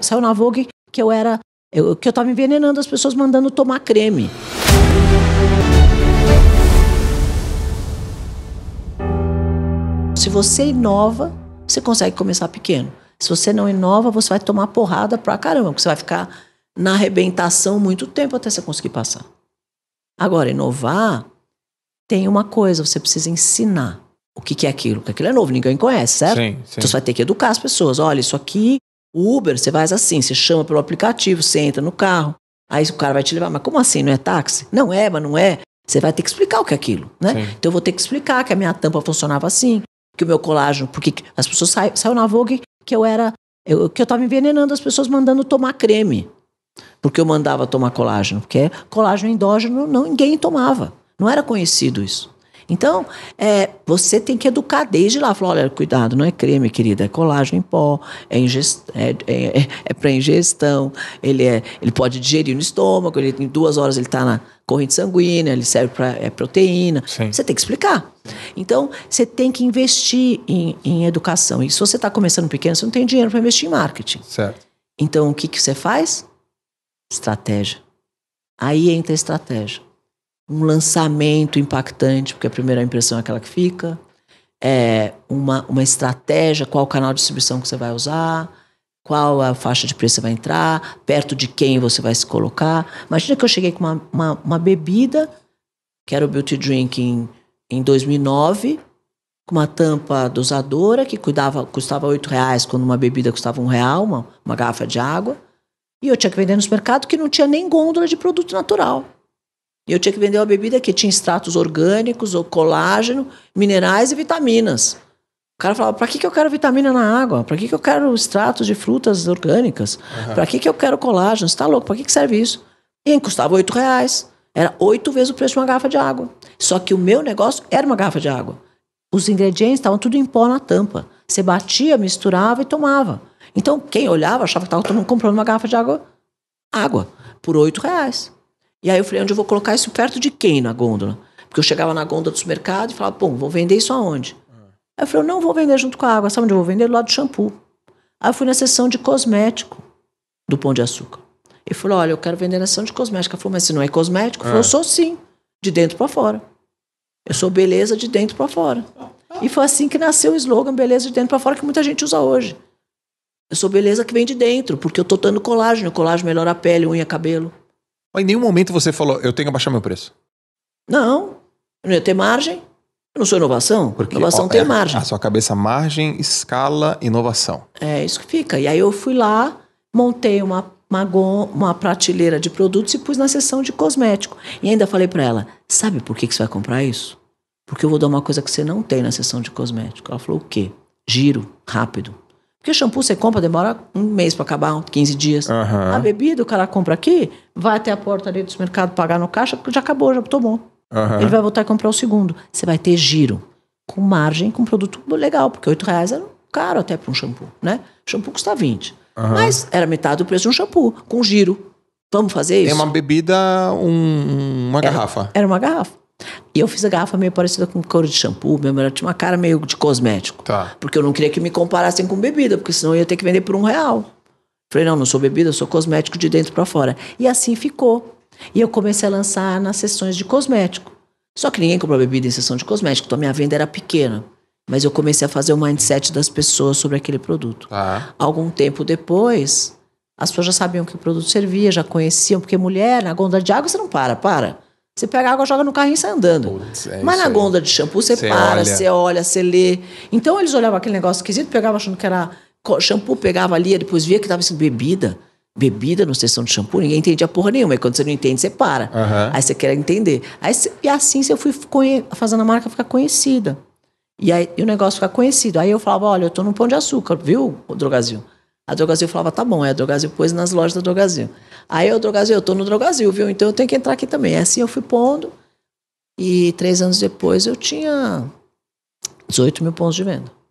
Saiu na Vogue que eu era. Eu, que eu tava envenenando as pessoas mandando tomar creme. Se você é inova, você consegue começar pequeno. Se você não é inova, você vai tomar porrada pra caramba, porque você vai ficar na arrebentação muito tempo até você conseguir passar. Agora, inovar tem uma coisa, você precisa ensinar o que, que é aquilo, porque aquilo é novo, ninguém conhece, certo? Sim, sim. Então você vai ter que educar as pessoas. Olha, isso aqui o Uber, você faz assim, você chama pelo aplicativo, você entra no carro, aí o cara vai te levar. Mas como assim? Não é táxi? Não é, mas não é. Você vai ter que explicar o que é aquilo, né? Sim. Então eu vou ter que explicar que a minha tampa funcionava assim, que o meu colágeno, porque as pessoas saíram saiu na Vogue que eu era, eu, que eu estava envenenando as pessoas mandando tomar creme, porque eu mandava tomar colágeno, porque colágeno endógeno não, ninguém tomava, não era conhecido isso. Então, é, você tem que educar desde lá. Falar, olha, cuidado, não é creme, querida, é colágeno em pó, é, ingest, é, é, é, é para ingestão, ele, é, ele pode digerir no estômago, ele, em duas horas ele está na corrente sanguínea, ele serve para é, proteína. Sim. Você tem que explicar. Então, você tem que investir em, em educação. E se você está começando pequeno, você não tem dinheiro para investir em marketing. Certo. Então, o que, que você faz? Estratégia. Aí entra a estratégia um lançamento impactante, porque a primeira impressão é aquela que fica, é uma, uma estratégia, qual canal de distribuição que você vai usar, qual a faixa de preço você vai entrar, perto de quem você vai se colocar. Imagina que eu cheguei com uma, uma, uma bebida, que era o Beauty Drink em, em 2009, com uma tampa dosadora que cuidava, custava oito reais quando uma bebida custava um real, uma, uma garrafa de água. E eu tinha que vender no supermercado que não tinha nem gôndola de produto natural. E eu tinha que vender uma bebida que tinha extratos orgânicos, ou colágeno, minerais e vitaminas. O cara falava: para que, que eu quero vitamina na água? Para que, que eu quero extratos de frutas orgânicas? Uhum. Para que, que eu quero colágeno? Você tá louco? Para que, que serve isso? E custava oito reais. Era oito vezes o preço de uma garrafa de água. Só que o meu negócio era uma garrafa de água. Os ingredientes estavam tudo em pó na tampa. Você batia, misturava e tomava. Então, quem olhava achava que estava todo mundo comprando uma garrafa de água, água, por oito reais. E aí eu falei, onde eu vou colocar isso perto de quem na gôndola? Porque eu chegava na gôndola do supermercado e falava, bom, vou vender isso aonde? Uhum. Aí eu falei, eu não vou vender junto com a água, sabe onde eu vou vender? Do lado do shampoo. Aí eu fui na sessão de cosmético do Pão de Açúcar. Ele falou, olha, eu quero vender na sessão de cosmética. Ela falou, mas você não é cosmético? Eu falei, eu ah. sou sim, de dentro para fora. Eu sou beleza de dentro para fora. E foi assim que nasceu o slogan Beleza de Dentro para Fora, que muita gente usa hoje. Eu sou beleza que vem de dentro, porque eu tô dando colágeno. O colágeno melhora a pele, unha, cabelo. Mas em nenhum momento você falou, eu tenho que baixar meu preço. Não, eu não ia ter margem. Eu não sou inovação? Porque inovação ó, tem é, margem. A sua cabeça, margem, escala, inovação. É, isso que fica. E aí eu fui lá, montei uma, uma, uma prateleira de produtos e pus na seção de cosmético. E ainda falei para ela, sabe por que, que você vai comprar isso? Porque eu vou dar uma coisa que você não tem na seção de cosmético. Ela falou, o quê? Giro, rápido. Porque shampoo você compra, demora um mês para acabar, 15 dias. Uhum. A bebida, o cara compra aqui, vai até a porta ali do supermercado, pagar no caixa, já acabou, já tomou. Uhum. Ele vai voltar e comprar o segundo. Você vai ter giro. Com margem, com produto legal, porque 8 reais era caro até para um shampoo, né? O shampoo custa 20. Uhum. Mas era metade do preço de um shampoo, com giro. Vamos fazer isso? É uma bebida, um, uma era, garrafa. Era uma garrafa. E eu fiz a garrafa meio parecida com couro de shampoo, mesmo, ela tinha uma cara meio de cosmético. Tá. Porque eu não queria que me comparassem com bebida, porque senão eu ia ter que vender por um real. Falei, não, não sou bebida, sou cosmético de dentro para fora. E assim ficou. E eu comecei a lançar nas sessões de cosmético. Só que ninguém compra bebida em sessão de cosmético, então a minha venda era pequena. Mas eu comecei a fazer o mindset das pessoas sobre aquele produto. Tá. Algum tempo depois, as pessoas já sabiam que o produto servia, já conheciam, porque mulher, na gonda de água, você não para, para. Você pega água, joga no carrinho e sai andando. Putz, é Mas na gôndola de shampoo, você, você para, olha. você olha, você lê. Então eles olhavam aquele negócio esquisito, pegavam achando que era shampoo, pegava ali, depois via que estava sendo assim, bebida. Bebida no sessão de shampoo, ninguém entendia porra nenhuma. E quando você não entende, você para. Uhum. Aí você quer entender. Aí, e assim eu fui fazendo a marca ficar conhecida. E aí e o negócio ficar conhecido. Aí eu falava: olha, eu tô no pão de açúcar, viu, Drogazil? A Drogazil falava, tá bom, é a Drogazil pôs nas lojas da Drogazil. Aí eu, Drogazil, eu tô no Drogazil, viu? Então eu tenho que entrar aqui também. assim eu fui pondo. E três anos depois eu tinha 18 mil pontos de venda.